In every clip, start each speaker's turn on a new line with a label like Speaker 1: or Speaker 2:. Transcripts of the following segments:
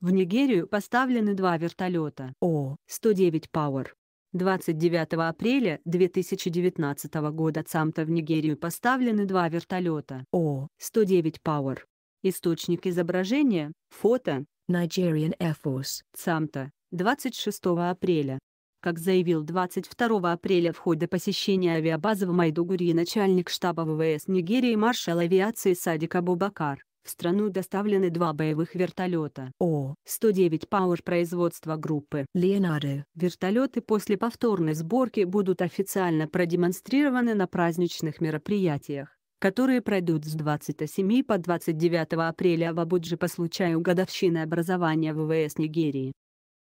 Speaker 1: В Нигерию поставлены два вертолета О-109 Power. 29 апреля 2019 года ЦАМТа в Нигерию поставлены два вертолета О-109 Power. Источник изображения, фото, Nigerian Air Force. ЦАМТа, 26 апреля. Как заявил 22 апреля в ходе посещения авиабазы в Майдугури начальник штаба ВВС Нигерии маршал авиации Садик Абубакар, в страну доставлены два боевых вертолета О-109 Power производства группы Leonardo. Вертолеты после повторной сборки будут официально продемонстрированы на праздничных мероприятиях которые пройдут с 27 по 29 апреля в Абудже по случаю годовщины образования ВВС Нигерии.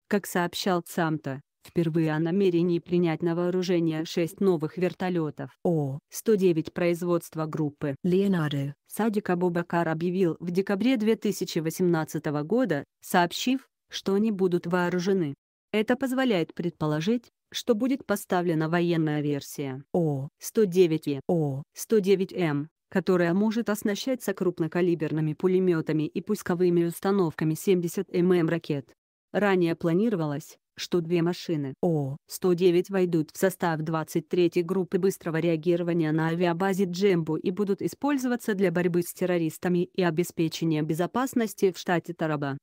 Speaker 1: Как сообщал Цамта, Впервые о намерении принять на вооружение 6 новых вертолетов О-109 производства группы Леонардо Садик Абубакар объявил в декабре 2018 года, сообщив, что они будут вооружены. Это позволяет предположить, что будет поставлена военная версия О-109 е О-109М, которая может оснащаться крупнокалиберными пулеметами и пусковыми установками 70 мм ракет. Ранее планировалось, что две машины О-109 войдут в состав 23-й группы быстрого реагирования на авиабазе Джембу и будут использоваться для борьбы с террористами и обеспечения безопасности в штате Тараба.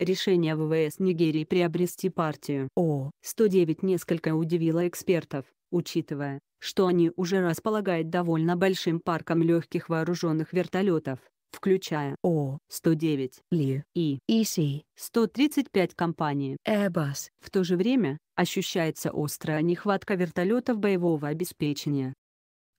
Speaker 1: Решение ВВС Нигерии приобрести партию О-109 несколько удивило экспертов, учитывая, что они уже располагают довольно большим парком легких вооруженных вертолетов включая О-109, Ли и EC-135 компании Airbus. В то же время, ощущается острая нехватка вертолетов боевого обеспечения.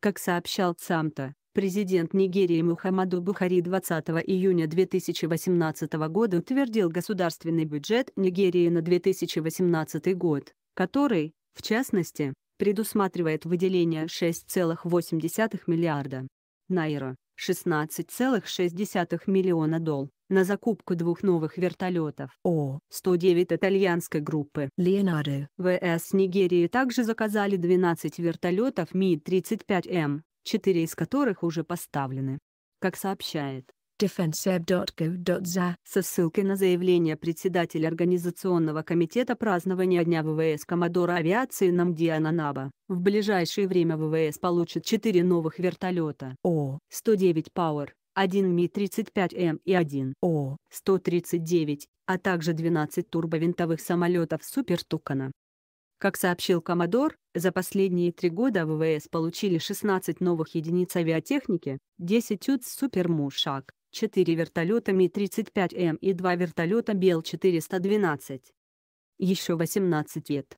Speaker 1: Как сообщал Самта, президент Нигерии Мухаммаду Бухари 20 июня 2018 года утвердил государственный бюджет Нигерии на 2018 год, который, в частности, предусматривает выделение 6,8 миллиарда найра 16,6 миллиона дол на закупку двух новых вертолетов О-109 итальянской группы Leonardo. ВС Нигерии также заказали 12 вертолетов Ми-35М, 4 из которых уже поставлены. Как сообщает defenseb.go.za со ссылкой на заявление председателя Организационного комитета празднования Дня ВВС Коммодора авиации Намдиана Наба. В ближайшее время ВВС получит 4 новых вертолета О-109 Power, 1 Ми-35М и 1 О-139, а также 12 турбовинтовых самолетов Супер Тукана. Как сообщил Комодор, за последние три года ВВС получили 16 новых единиц авиатехники, 10 Супер Мушак. 4 вертолета Ми-35М и 2 вертолета Бел-412. Еще 18 вет.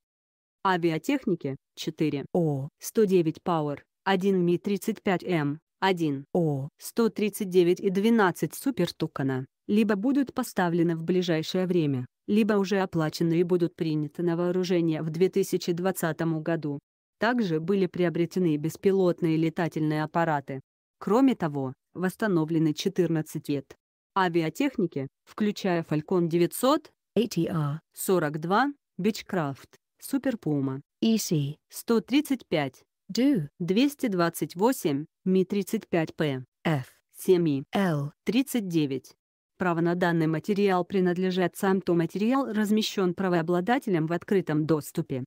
Speaker 1: Авиатехники 4 О 109 Power, 1 Ми-35М, 1 О 139 и 12 Супер Тукана, либо будут поставлены в ближайшее время, либо уже оплачены и будут приняты на вооружение в 2020 году. Также были приобретены беспилотные летательные аппараты. Кроме того, восстановлены 14 лет. Авиатехники, включая Falcon 900, ATR, 42, Beechcraft, Super Puma, EC, 135, DO, 228, Ми-35П, F, 7, L, 39. Право на данный материал принадлежит сам то материал размещен правообладателем в открытом доступе.